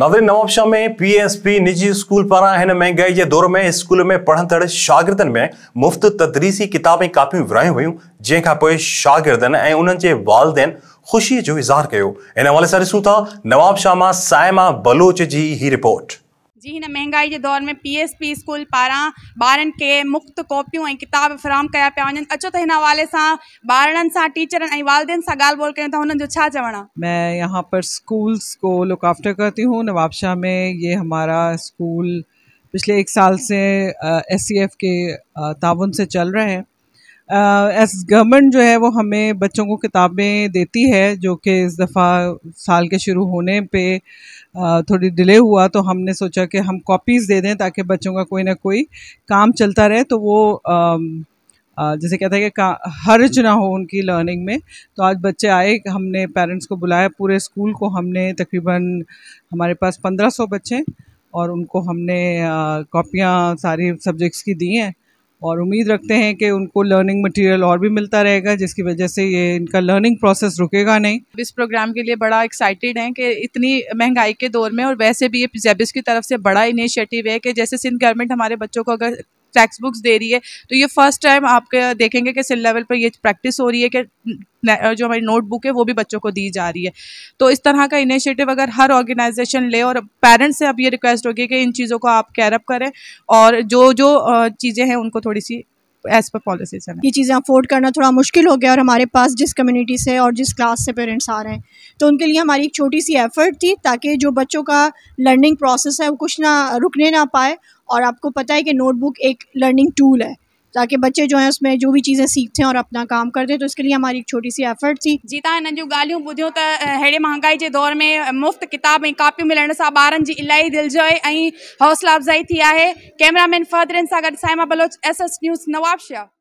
नादरी नवाब शाह में पीएसपी निजी स्कूल पारा इन महंगाई के दौर में स्कूल में पढ़ंदड़ शागिर्दनि में मुफ़्त तदरीसी किताबें कापियूं विरिहायूं वयूं जंहिंखां शागिर्दन शागिर्दनि वालदेन खुशी जो इज़हार किया हिन से नवाबशाह ॾिसूं था मां साइमा बलोच की ही रिपोर्ट जी हिन महांगाई जे दौर में पी एस पी स्कूल पारां ॿारनि खे मुफ़्त कॉपियूं ऐं किताब फराम कया पिया वञनि अचो त हिन हवाले सां ॿारनि सां टीचरनि ऐं वालदनि सां ॻाल्हि ॿोल कयूं था हुननि जो छा चवण आहे मैं पर स्कूल्स को लुकाफटे करती हूं नवाबशाह में इहे हमारा स्कूल पिछले एक साल एस सी एफ के ताउन से चल रहे एस uh, गवर्नमेंट जो है वो हमें बच्चों को किताबें देती है जो कि इस दफ़ा साल के शुरू होने पे uh, थोड़ी डिले हुआ तो हमने सोचा कि हम कॉपीज़ दे दें ताकि बच्चों का कोई ना कोई काम चलता रहे तो वो uh, जैसे कहते हैं कि हर्ज ना हो उनकी लर्निंग में तो आज बच्चे आए हमने पेरेंट्स को बुलाया पूरे स्कूल को हमने तकरीबन हमारे पास पंद्रह सौ बच्चे और उनको हमने कॉपियाँ सारी सब्जेक्ट्स की दी हैं और उम्मीद रखते हैं कि उनको लर्निंग मटेरियल और भी मिलता रहेगा जिसकी वजह से ये इनका लर्निंग प्रोसेस रुकेगा नहीं इस प्रोग्राम के लिए बड़ा एक्साइटेड हैं कि इतनी महंगाई के दौर में और वैसे भी ये जेबिस की तरफ से बड़ा इनिशिएटिव है कि जैसे सिंध गवर्नमेंट हमारे बच्चों को अगर टेक्सट बुक्स दे रही है तो ये फर्स्ट टाइम आपके देखेंगे कि सिल लेवल पर ये प्रैक्टिस हो रही है कि जो हमारी नोटबुक है वो भी बच्चों को दी जा रही है तो इस तरह का इनिशिएटिव अगर हर ऑर्गेनाइजेशन ले और पेरेंट्स से अब ये रिक्वेस्ट होगी कि इन चीज़ों को आप कैरअप करें और जो जो चीज़ें हैं उनको थोड़ी सी एज पर पॉलिसीज है ये चीज़ें अफोर्ड करना थोड़ा मुश्किल हो गया और हमारे पास जिस कम्युनिटी से और जिस क्लास से पेरेंट्स आ रहे हैं तो उनके लिए हमारी एक छोटी सी एफर्ट थी ताकि जो बच्चों का लर्निंग प्रोसेस है वो कुछ ना रुकने ना पाए और आपको पता है कि नोटबुक एक लर्निंग टूल है ताकि बच्चे जो हैं उसमें जो भी चीज़ें सीखते हैं और अपना काम करते हैं तो इसके लिए हमारी एक छोटी सी एफर्ट थी जी तव्हां हिननि जूं ॻाल्हियूं ॿुधियूं त अहिड़े महांगाई दौर में मुफ़्त किताब ऐं कापी मिलने से बार इलाही दिलजोए हौसला अफ़ज़ाई थी है कैमरामैन फदरन सां गुड Saima Baloch S S news Nawabshah